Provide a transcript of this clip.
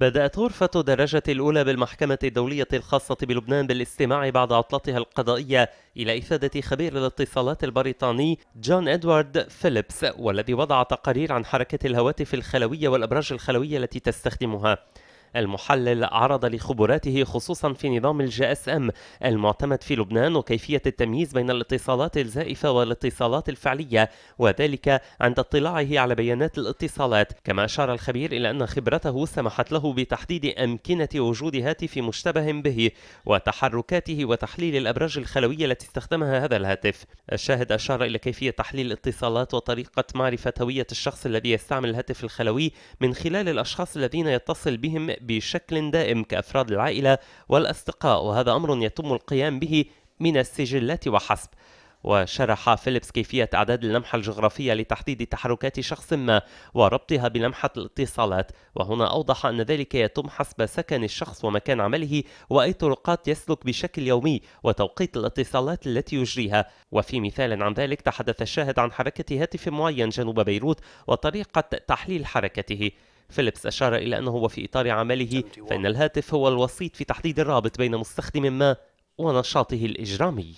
بدأت غرفة درجة الأولى بالمحكمة الدولية الخاصة بلبنان بالاستماع بعد عطلتها القضائية إلى إفادة خبير الاتصالات البريطاني جون إدوارد فيليبس والذي وضع تقارير عن حركة الهواتف الخلوية والأبراج الخلوية التي تستخدمها المحلل عرض لخبراته خصوصا في نظام الجي اس ام المعتمد في لبنان وكيفية التمييز بين الاتصالات الزائفة والاتصالات الفعلية وذلك عند اطلاعه على بيانات الاتصالات كما أشار الخبير إلى أن خبرته سمحت له بتحديد أمكنة وجود هاتف مشتبه به وتحركاته وتحليل الأبراج الخلوية التي استخدمها هذا الهاتف الشاهد أشار إلى كيفية تحليل الاتصالات وطريقة معرفة هوية الشخص الذي يستعمل الهاتف الخلوي من خلال الأشخاص الذين يتصل بهم بشكل دائم كأفراد العائلة والأصدقاء وهذا أمر يتم القيام به من السجلات وحسب وشرح فيليبس كيفية إعداد اللمحة الجغرافية لتحديد تحركات شخص ما وربطها بلمحة الاتصالات وهنا أوضح أن ذلك يتم حسب سكن الشخص ومكان عمله وأي طرقات يسلك بشكل يومي وتوقيت الاتصالات التي يجريها وفي مثال عن ذلك تحدث الشاهد عن حركة هاتف معين جنوب بيروت وطريقة تحليل حركته فيليبس أشار إلى أنه وفي إطار عمله فإن الهاتف هو الوسيط في تحديد الرابط بين مستخدم ما ونشاطه الإجرامي